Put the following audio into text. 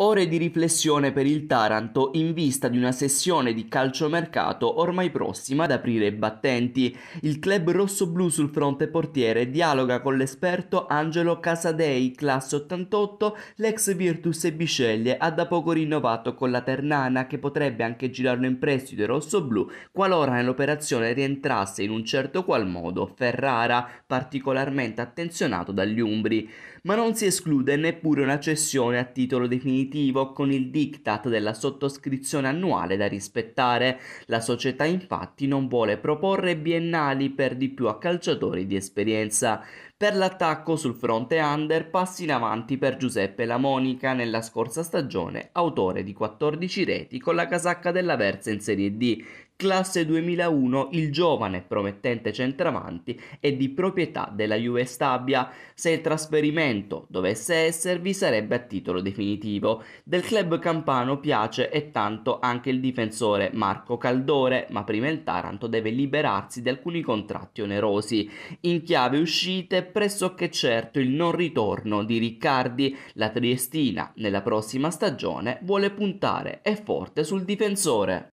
Ore di riflessione per il Taranto in vista di una sessione di calciomercato ormai prossima ad aprire i battenti. Il club rossoblu sul fronte portiere dialoga con l'esperto Angelo Casadei, classe 88, l'ex Virtus e Bisceglie ha da poco rinnovato con la Ternana che potrebbe anche girarlo in prestito ai rossoblu qualora nell'operazione rientrasse in un certo qual modo Ferrara, particolarmente attenzionato dagli Umbri. Ma non si esclude neppure una cessione a titolo definitivo punitivo con il diktat della sottoscrizione annuale da rispettare. La società infatti non vuole proporre biennali per di più a calciatori di esperienza. Per l'attacco sul fronte under passi in avanti per Giuseppe Lamonica nella scorsa stagione, autore di 14 reti con la casacca della Versa in Serie D, Classe 2001, il giovane e promettente centravanti è di proprietà della Juve Stabia. Se il trasferimento dovesse esservi sarebbe a titolo definitivo. Del club campano piace e tanto anche il difensore Marco Caldore, ma prima il Taranto deve liberarsi di alcuni contratti onerosi. In chiave uscite pressoché certo il non ritorno di Riccardi. La Triestina nella prossima stagione vuole puntare e forte sul difensore.